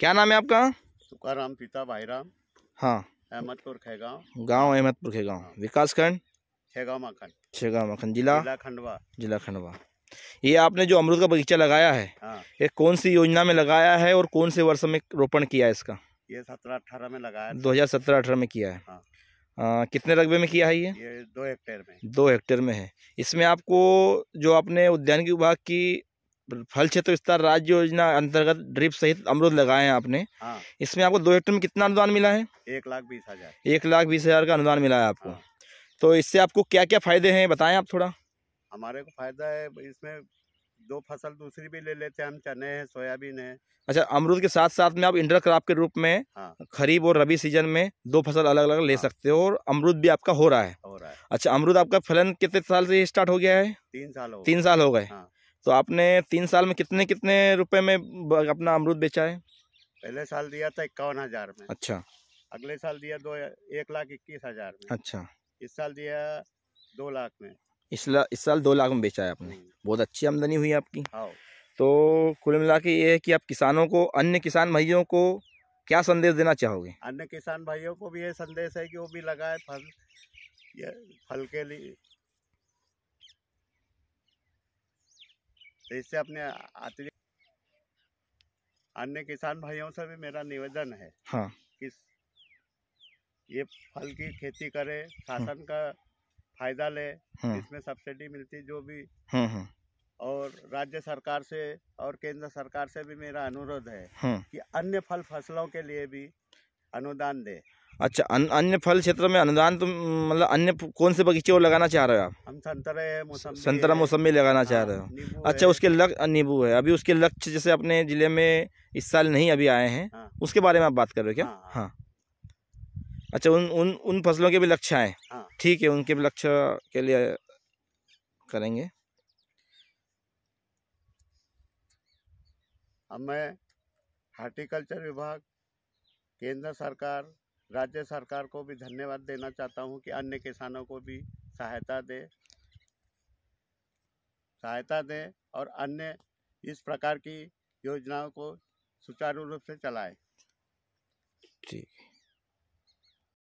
क्या नाम है आपका तुकाराम पिता राम हाँ अहमदपुर खेगांव गाँव अहमदपुर खेगांव हाँ। विकास खंड खेगांव माखन खेगांव माखन जिला जिला खंडवा जिला खंडवा ये आपने जो अमरूद का बगीचा लगाया है हाँ। ये कौन सी योजना में लगाया है और कौन से वर्ष में रोपण किया है इसका ये सत्रह अठारह में लगाया दो हजार सत्रह अठारह में किया है हाँ। आ, कितने रकबे में किया है ये, ये दो हेक्टेयर में दो हेक्टेयर में है इसमें आपको जो आपने उद्यान विभाग की फल क्षेत्र विस्तार राज्य योजना अंतर्गत ड्रिप सहित अमरुद लगाए हैं आपने हाँ। इसमें आपको दो हेक्टर में कितना अनुदान मिला है एक लाख बीस हजार एक लाख बीस हजार का अनुदान मिला है आपको हाँ। तो इससे आपको क्या क्या फायदे हैं बताएं आप थोड़ा हमारे को फायदा है इसमें दो फसल दूसरी भी ले लेते हैं हम चने हैं सोयाबीन है अच्छा अमरूद के साथ साथ में आप इंटर क्रॉप के रूप में हाँ। खरीफ और रबी सीजन में दो फसल अलग अलग हाँ। ले सकते हो और अमरुद भी आपका हो रहा है, हो रहा है। अच्छा अमरुद आपका फलन कितने साल से स्टार्ट हो गया है तीन साल हो तीन साल हो गए हाँ। तो आपने तीन साल में कितने कितने रुपए में अपना अमरूद बेचा है पहले साल दिया था इक्यावन हजार में अच्छा अगले साल दिया दो एक लाख इक्कीस हजार में अच्छा इस साल दिया दो लाख में इस, ला, इस साल दो लाख में बेचा है आपने हम्म। बहुत अच्छी आमदनी हुई आपकी हाँ। तो कुल मिला के ये है कि आप किसानों को अन्य किसान भाइयों को क्या संदेश देना चाहोगे अन्य किसान भाइयों को भी ये संदेश है कि वो भी लगाए फल फल के लिए तो इससे अपने अन्य किसान भाइयों से भी मेरा निवेदन है हाँ। कि ये फल की खेती करे हाँ। शासन का फायदा ले हाँ। इसमें सब्सिडी मिलती जो भी हाँ, और राज्य सरकार से और केंद्र सरकार से भी मेरा अनुरोध है कि अन्य फल फसलों के लिए भी अनुदान दे अच्छा अन, अन्य फल क्षेत्र में अनुदान तो मतलब अन्य कौन से बगीचे और लगाना चाह रहे हो आप हम संतरे में संतरा लगाना चाह रहे हो हाँ, अच्छा उसके लक्ष्य नींबू है अभी उसके लक्ष्य जैसे अपने ज़िले में इस साल नहीं अभी आए हैं हाँ। उसके बारे में आप बात कर रहे हो क्या हाँ, हाँ। अच्छा उन उन उन फसलों के भी लक्ष्य आए ठीक है उनके भी लक्ष्य के लिए करेंगे हमें हार्टिकल्चर विभाग केंद्र सरकार राज्य सरकार को भी धन्यवाद देना चाहता हूँ कि अन्य किसानों को भी सहायता दे सहायता दें और अन्य इस प्रकार की योजनाओं को सुचारू रूप से चलाए ठीक